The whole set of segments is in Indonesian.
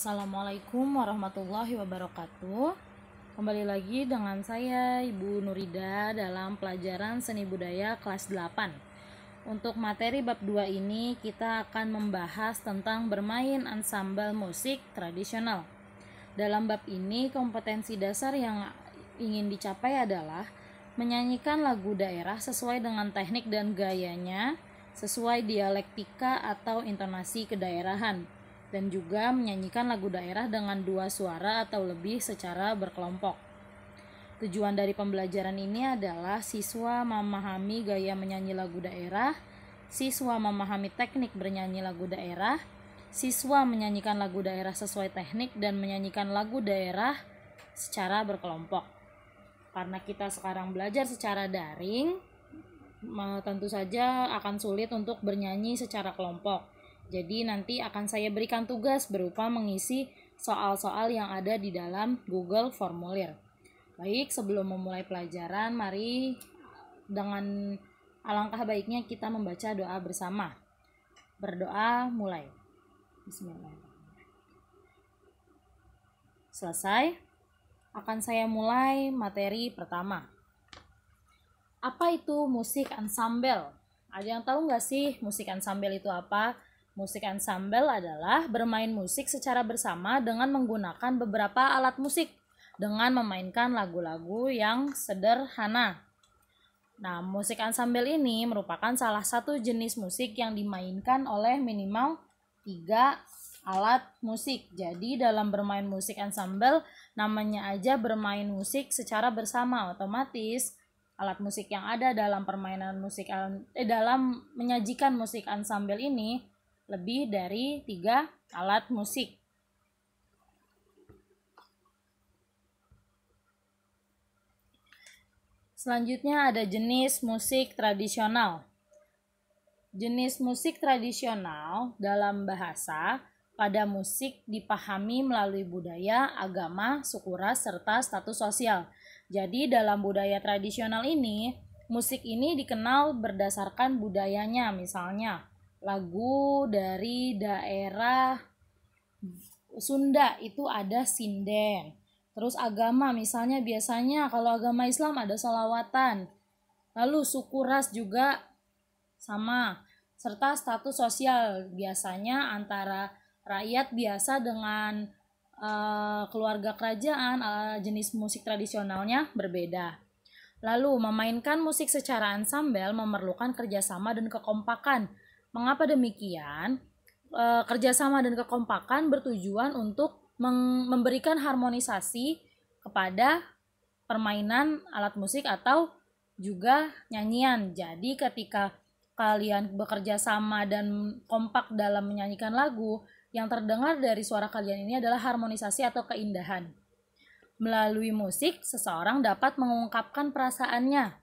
Assalamualaikum warahmatullahi wabarakatuh. Kembali lagi dengan saya Ibu Nurida dalam pelajaran seni budaya kelas 8. Untuk materi bab 2 ini kita akan membahas tentang bermain ansambel musik tradisional. Dalam bab ini kompetensi dasar yang ingin dicapai adalah menyanyikan lagu daerah sesuai dengan teknik dan gayanya, sesuai dialektika atau intonasi kedaerahan dan juga menyanyikan lagu daerah dengan dua suara atau lebih secara berkelompok. Tujuan dari pembelajaran ini adalah siswa memahami gaya menyanyi lagu daerah, siswa memahami teknik bernyanyi lagu daerah, siswa menyanyikan lagu daerah sesuai teknik dan menyanyikan lagu daerah secara berkelompok. Karena kita sekarang belajar secara daring, tentu saja akan sulit untuk bernyanyi secara kelompok jadi nanti akan saya berikan tugas berupa mengisi soal-soal yang ada di dalam Google Formulir. Baik, sebelum memulai pelajaran, mari dengan alangkah baiknya kita membaca doa bersama. Berdoa mulai. Bismillahirrahmanirrahim. Selesai, akan saya mulai materi pertama. Apa itu musik ensemble? Ada yang tahu nggak sih musik ensemble itu apa? Musik ensemble adalah bermain musik secara bersama dengan menggunakan beberapa alat musik dengan memainkan lagu-lagu yang sederhana. Nah, musik ensemble ini merupakan salah satu jenis musik yang dimainkan oleh minimal tiga alat musik. Jadi, dalam bermain musik ensemble, namanya aja bermain musik secara bersama otomatis alat musik yang ada dalam permainan musik eh, dalam menyajikan musik ensemble ini lebih dari tiga alat musik. Selanjutnya ada jenis musik tradisional. Jenis musik tradisional dalam bahasa pada musik dipahami melalui budaya, agama, suku ras, serta status sosial. Jadi dalam budaya tradisional ini, musik ini dikenal berdasarkan budayanya misalnya lagu dari daerah Sunda itu ada sinden. Terus agama misalnya biasanya kalau agama Islam ada salawatan. Lalu suku ras juga sama. Serta status sosial biasanya antara rakyat biasa dengan uh, keluarga kerajaan uh, jenis musik tradisionalnya berbeda. Lalu memainkan musik secara ansambel memerlukan kerjasama dan kekompakan Mengapa demikian? E, kerjasama dan kekompakan bertujuan untuk memberikan harmonisasi kepada permainan alat musik atau juga nyanyian. Jadi ketika kalian bekerja sama dan kompak dalam menyanyikan lagu, yang terdengar dari suara kalian ini adalah harmonisasi atau keindahan. Melalui musik, seseorang dapat mengungkapkan perasaannya.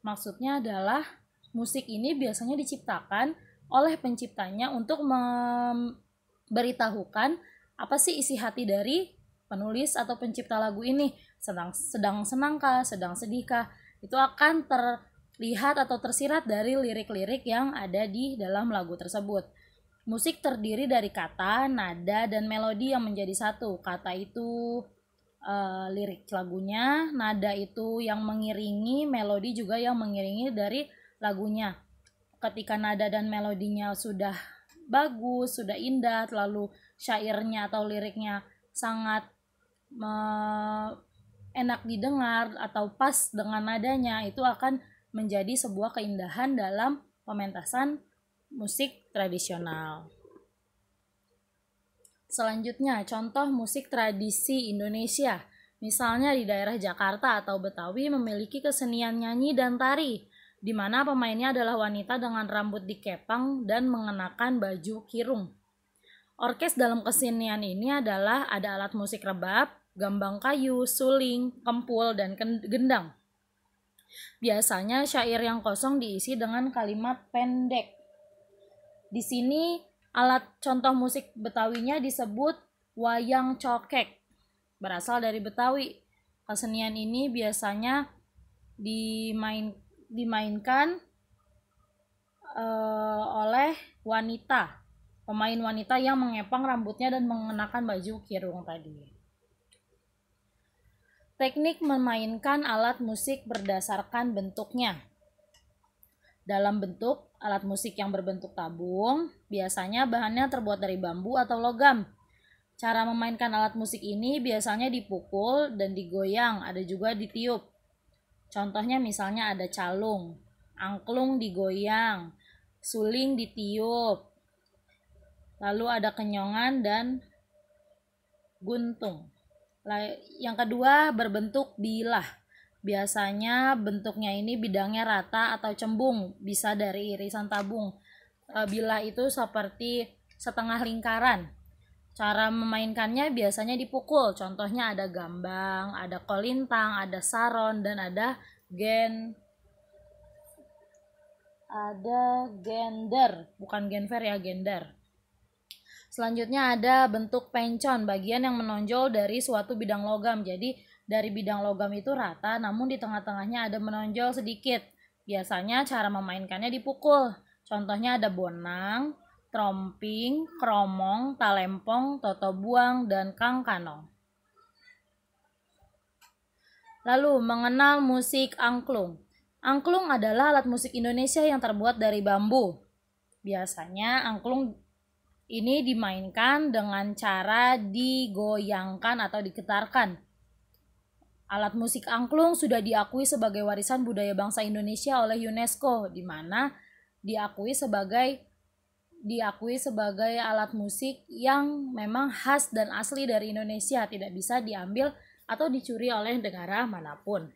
Maksudnya adalah musik ini biasanya diciptakan oleh penciptanya untuk memberitahukan apa sih isi hati dari penulis atau pencipta lagu ini sedang sedang senangkah sedang sedihkah itu akan terlihat atau tersirat dari lirik-lirik yang ada di dalam lagu tersebut musik terdiri dari kata nada dan melodi yang menjadi satu kata itu e, lirik lagunya nada itu yang mengiringi melodi juga yang mengiringi dari lagunya ketika nada dan melodinya sudah bagus, sudah indah, lalu syairnya atau liriknya sangat me enak didengar atau pas dengan nadanya itu akan menjadi sebuah keindahan dalam pementasan musik tradisional. Selanjutnya, contoh musik tradisi Indonesia. Misalnya di daerah Jakarta atau Betawi memiliki kesenian nyanyi dan tari di mana pemainnya adalah wanita dengan rambut dikepang dan mengenakan baju kirung. Orkes dalam kesenian ini adalah ada alat musik rebab, gambang kayu, suling, kempul, dan gendang. Biasanya syair yang kosong diisi dengan kalimat pendek. Di sini alat contoh musik Betawinya disebut wayang cokek. Berasal dari Betawi. Kesenian ini biasanya dimainkan dimainkan uh, oleh wanita pemain wanita yang mengepang rambutnya dan mengenakan baju kirung tadi. Teknik memainkan alat musik berdasarkan bentuknya. Dalam bentuk alat musik yang berbentuk tabung, biasanya bahannya terbuat dari bambu atau logam. Cara memainkan alat musik ini biasanya dipukul dan digoyang, ada juga ditiup. Contohnya misalnya ada calung, angklung digoyang, suling ditiup, lalu ada kenyongan dan guntung. Yang kedua berbentuk bilah. Biasanya bentuknya ini bidangnya rata atau cembung, bisa dari irisan tabung. Eh, bilah itu seperti setengah lingkaran. Cara memainkannya biasanya dipukul, contohnya ada gambang, ada kolintang, ada saron, dan ada gen ada gender, bukan genver ya, gender. Selanjutnya ada bentuk pencon, bagian yang menonjol dari suatu bidang logam. Jadi dari bidang logam itu rata, namun di tengah-tengahnya ada menonjol sedikit. Biasanya cara memainkannya dipukul. Contohnya ada bonang, Tromping, Kromong, Talempong, buang, dan Kangkanong. Lalu, mengenal musik angklung. Angklung adalah alat musik Indonesia yang terbuat dari bambu. Biasanya angklung ini dimainkan dengan cara digoyangkan atau diketarkan. Alat musik angklung sudah diakui sebagai warisan budaya bangsa Indonesia oleh UNESCO, di mana diakui sebagai diakui sebagai alat musik yang memang khas dan asli dari Indonesia, tidak bisa diambil atau dicuri oleh negara manapun.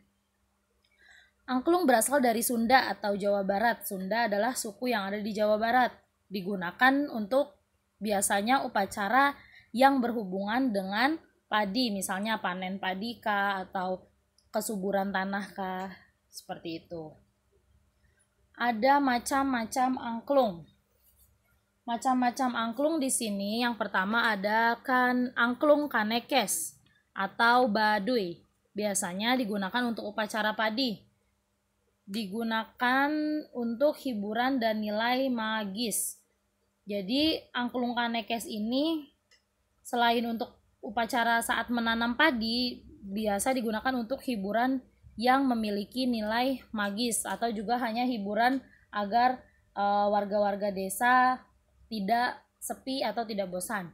Angklung berasal dari Sunda atau Jawa Barat. Sunda adalah suku yang ada di Jawa Barat. Digunakan untuk biasanya upacara yang berhubungan dengan padi, misalnya panen padi kah atau kesuburan tanah kah, seperti itu. Ada macam-macam angklung macam-macam angklung di sini. Yang pertama ada kan angklung kanekes atau baduy. Biasanya digunakan untuk upacara padi. Digunakan untuk hiburan dan nilai magis. Jadi angklung kanekes ini selain untuk upacara saat menanam padi, biasa digunakan untuk hiburan yang memiliki nilai magis atau juga hanya hiburan agar eh, warga-warga e, desa tidak sepi atau tidak bosan.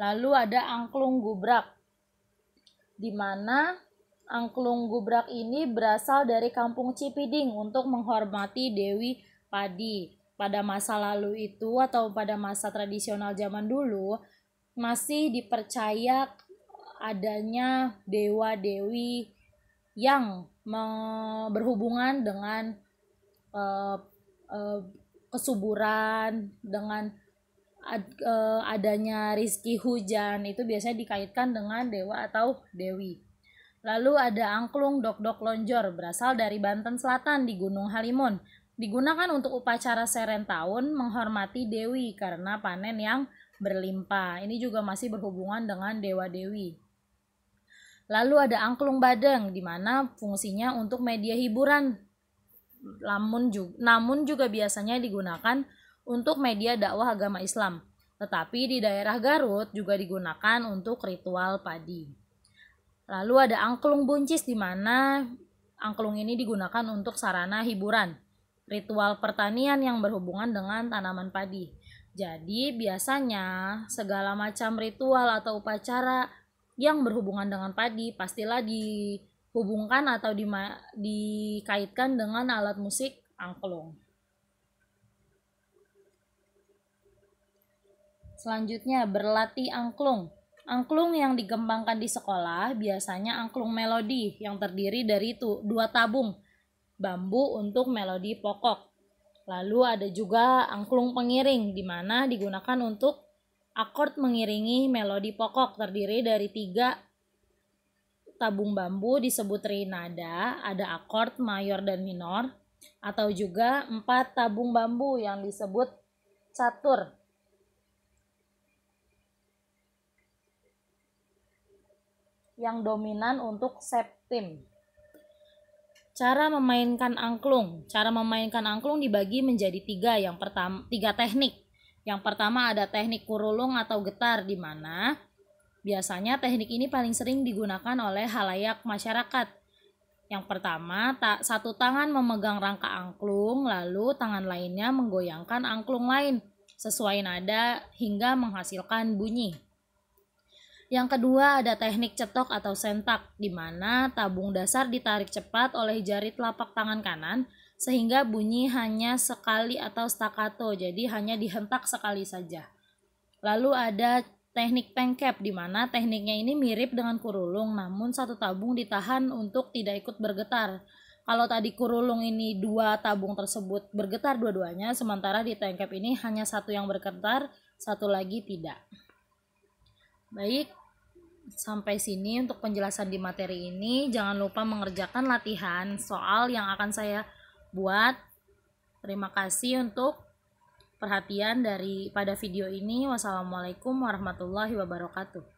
Lalu ada angklung gubrak, di mana angklung gubrak ini berasal dari kampung Cipiding untuk menghormati Dewi Padi. Pada masa lalu itu atau pada masa tradisional zaman dulu masih dipercaya adanya dewa-dewi yang berhubungan dengan uh, uh, kesuburan, dengan ad, e, adanya rizki hujan itu biasanya dikaitkan dengan dewa atau dewi. Lalu ada angklung dok-dok lonjor berasal dari Banten Selatan di Gunung Halimun. Digunakan untuk upacara serentahun menghormati dewi karena panen yang berlimpah. Ini juga masih berhubungan dengan dewa dewi. Lalu ada angklung badeng di mana fungsinya untuk media hiburan. Namun juga, namun juga biasanya digunakan untuk media dakwah agama Islam, tetapi di daerah Garut juga digunakan untuk ritual padi. Lalu ada angklung buncis di mana angklung ini digunakan untuk sarana hiburan, ritual pertanian yang berhubungan dengan tanaman padi. Jadi biasanya segala macam ritual atau upacara yang berhubungan dengan padi pastilah dihubungkan atau dikaitkan dengan alat musik angklung. Selanjutnya, berlatih angklung. Angklung yang dikembangkan di sekolah biasanya angklung melodi yang terdiri dari itu dua tabung bambu untuk melodi pokok. Lalu ada juga angklung pengiring di mana digunakan untuk akord mengiringi melodi pokok terdiri dari tiga tabung bambu disebut trinada, ada akord mayor dan minor, atau juga empat tabung bambu yang disebut catur yang dominan untuk septim. Cara memainkan angklung. Cara memainkan angklung dibagi menjadi tiga. Yang pertama, tiga teknik. Yang pertama ada teknik kurulung atau getar di mana biasanya teknik ini paling sering digunakan oleh halayak masyarakat. Yang pertama, tak satu tangan memegang rangka angklung, lalu tangan lainnya menggoyangkan angklung lain sesuai nada hingga menghasilkan bunyi. Yang kedua ada teknik cetok atau sentak, di mana tabung dasar ditarik cepat oleh jari telapak tangan kanan sehingga bunyi hanya sekali atau staccato, jadi hanya dihentak sekali saja. Lalu ada teknik pengkep, di mana tekniknya ini mirip dengan kurulung, namun satu tabung ditahan untuk tidak ikut bergetar. Kalau tadi kurulung ini dua tabung tersebut bergetar dua-duanya, sementara di tengkep ini hanya satu yang bergetar, satu lagi tidak. Baik, sampai sini untuk penjelasan di materi ini. Jangan lupa mengerjakan latihan soal yang akan saya buat. Terima kasih untuk perhatian dari pada video ini. Wassalamualaikum warahmatullahi wabarakatuh.